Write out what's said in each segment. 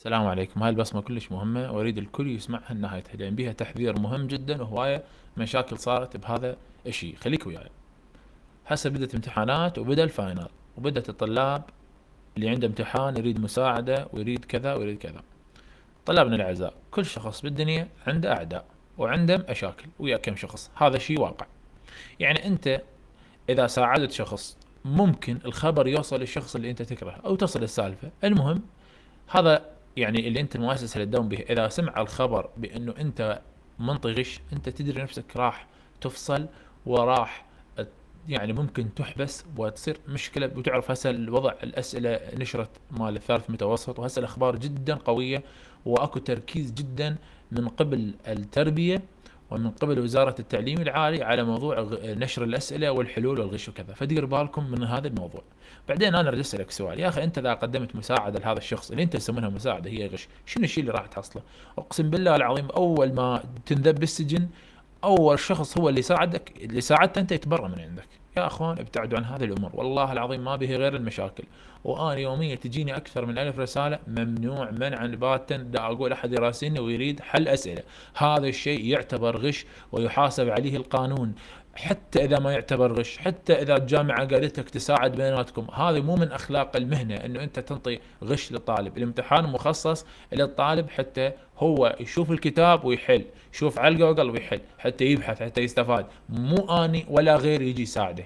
السلام عليكم هاي البصمة كلش مهمة وأريد الكل يسمعها لنهايتها لأن بيها تحذير مهم جدا وهواية مشاكل صارت بهذا الشيء خليك وياي هسه بدت امتحانات وبدا الفاينل وبدت الطلاب اللي عنده امتحان يريد مساعدة ويريد كذا ويريد كذا طلابنا الأعزاء كل شخص بالدنيا عنده أعداء وعنده مشاكل ويا كم شخص هذا شيء واقع يعني أنت إذا ساعدت شخص ممكن الخبر يوصل للشخص اللي أنت تكرهه أو تصل السالفة المهم هذا يعني اللي انت المؤسسه اللي تداوم به اذا سمع الخبر بانه انت منطي غش انت تدري نفسك راح تفصل وراح يعني ممكن تحبس وتصير مشكله وتعرف هسه الوضع الاسئله نشرت مال الثالث متوسط وهسه الاخبار جدا قويه واكو تركيز جدا من قبل التربيه ومن قبل وزاره التعليم العالي على موضوع نشر الاسئله والحلول والغش وكذا فدير بالكم من هذا الموضوع بعدين انا ارجع اسالك سؤال يا اخي انت اذا قدمت مساعده لهذا الشخص اللي انت تسمونها مساعده هي غش شنو الشيء اللي راح تحصله اقسم بالله العظيم اول ما تنذب بالسجن اول شخص هو اللي ساعدك اللي ساعدته انت يتبرى من عندك يا اخوان ابتعدوا عن هذه الامور والله العظيم ما به غير المشاكل وانا يوميا تجيني اكثر من ألف رساله ممنوع منعا باتا لا اقول احد يراسلني ويريد حل اسئله هذا الشيء يعتبر غش ويحاسب عليه القانون حتى اذا ما يعتبر غش حتى اذا الجامعه قالتك تساعد بيناتكم هذا مو من اخلاق المهنه انه انت تنطي غش للطالب الامتحان مخصص للطالب حتى هو يشوف الكتاب ويحل يشوف على جوجل ويحل حتى يبحث حتى يستفاد مو اني ولا غيري يجي يساعده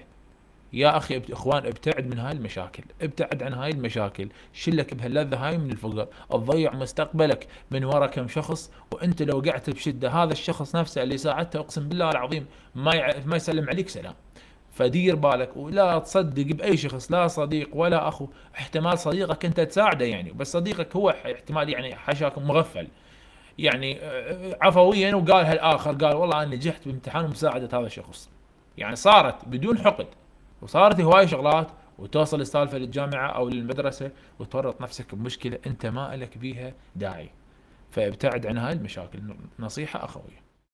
يا اخي اخوان ابتعد من هاي المشاكل ابتعد عن هاي المشاكل شلك بهاللذه هاي من الفقر تضيع مستقبلك من ورا كم شخص وانت لو قعدت بشده هذا الشخص نفسه اللي ساعدته اقسم بالله العظيم ما ما يسلم عليك سلام فدير بالك ولا تصدق باي شخص لا صديق ولا اخو احتمال صديقك انت تساعده يعني بس صديقك هو احتمال يعني حشاك مغفل يعني آه، آه، عفويا وقالها الاخر قال والله انا نجحت بامتحان مساعده هذا الشخص يعني صارت بدون حقد وصارت هواي شغلات وتوصل السالفه للجامعه او للمدرسه وتورط نفسك بمشكله انت ما لك بيها داعي فابتعد عن هاي المشاكل نصيحه اخويه